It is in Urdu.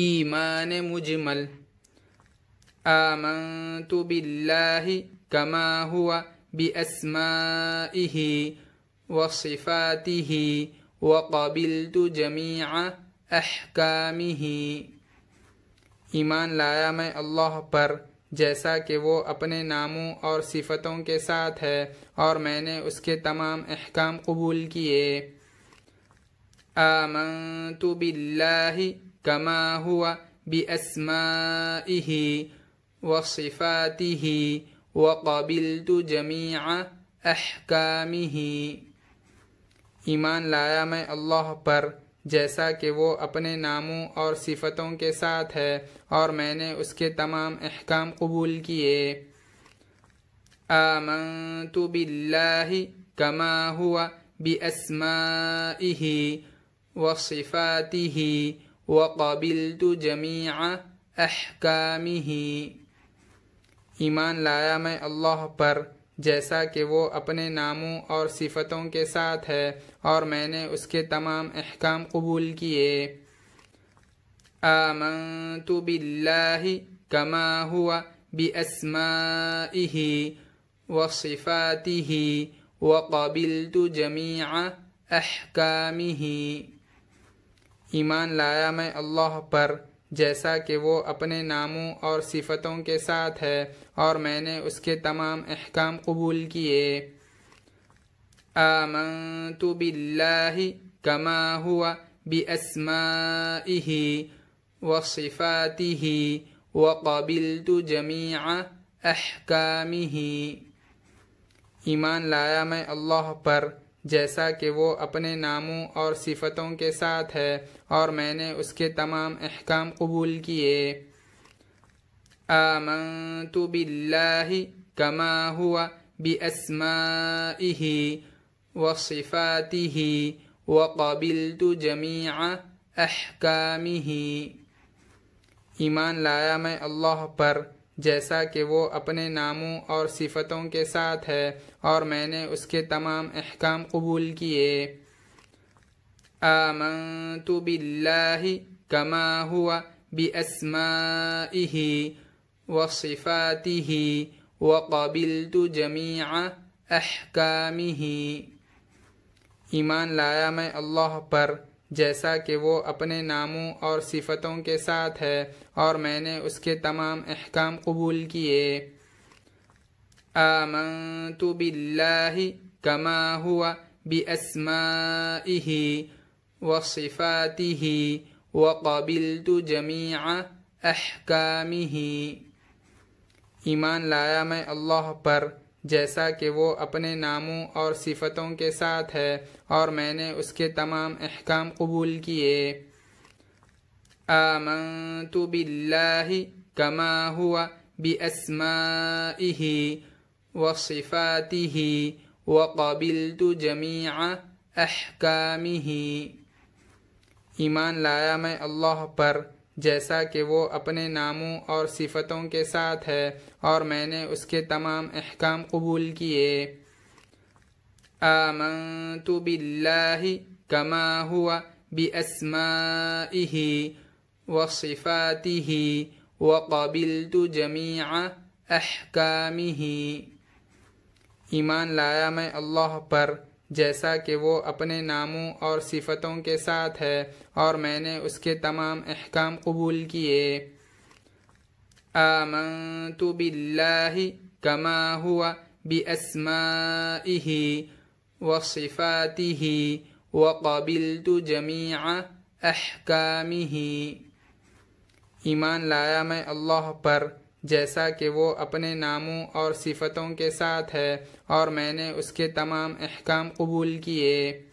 ایمان مجمل آمنت باللہ کما ہوا بأسمائه وصفاته وقبلت جميع احکامه ایمان لایا میں اللہ پر جیسا کہ وہ اپنے ناموں اور صفتوں کے ساتھ ہے اور میں نے اس کے تمام احکام قبول کیے آمنت باللہ كما هو بأسمائه وصفاته وقبلت جميع احکامه ایمان لایا میں اللہ پر جیسا کہ وہ اپنے ناموں اور صفتوں کے ساتھ ہے اور میں نے اس کے تمام احکام قبول کیے آمنت باللہ کما ہوا بی و صفاتی وقبلت جمیع تو ایمان لایا میں اللہ پر جیسا کہ وہ اپنے ناموں اور صفتوں کے ساتھ ہے اور میں نے اس کے تمام احکام قبول کیے آمنت باللہ کما ہوا بأسمائه و وقبلت و قابل جمیع ایمان لایا میں اللہ پر جیسا کہ وہ اپنے ناموں اور صفتوں کے ساتھ ہے اور میں نے اس کے تمام احکام قبول کیے آمنت باللہ کما ہوا بأسمائه و وقبلت و احکامه جمیع ایمان لایا میں اللہ پر جیسا کہ وہ اپنے ناموں اور صفتوں کے ساتھ ہے اور میں نے اس کے تمام احکام قبول کیے آمنت باللہ کما ہوا بأسمائه صفاتی و جميع احکامه ایمان لایا میں اللہ پر جیسا کہ وہ اپنے ناموں اور صفتوں کے ساتھ ہے اور میں نے اس کے تمام احکام قبول کیے آمنت باللہ کما ہوا بأسمائه وصفاته و جميع تو جمیع احکام ایمان لایا میں اللہ پر جیسا کہ وہ اپنے ناموں اور صفتوں کے ساتھ ہے اور میں نے اس کے تمام احکام قبول کیے آمنت باللہ کما ہوا بأسمائه و وقبلت و احکامه جمیع ایمان لایا میں اللہ پر جیسا کہ وہ اپنے ناموں اور صفتوں کے ساتھ ہے اور میں نے اس کے تمام احکام قبول کیے آمنت باللہ کما ہوا بسم صفاتی و قبل تو ایمان لایا میں اللہ پر جیسا کہ وہ اپنے ناموں اور صفتوں کے ساتھ ہے اور میں نے اس کے تمام احکام قبول کیے آمنت باللہ کما ہوا بأسمائه و صفاتی و قابل جمیع احکامی ایمان لایا میں اللہ پر جیسا کہ وہ اپنے ناموں اور صفتوں کے ساتھ ہے اور میں نے اس کے تمام احکام قبول کیے آمنت باللہ کما ہوا بأسمائه و وقبلت و احکامه جمیع ایمان لایا میں اللہ پر جیسا کہ وہ اپنے ناموں اور صفتوں کے ساتھ ہے اور میں نے اس کے تمام احکام قبول کیے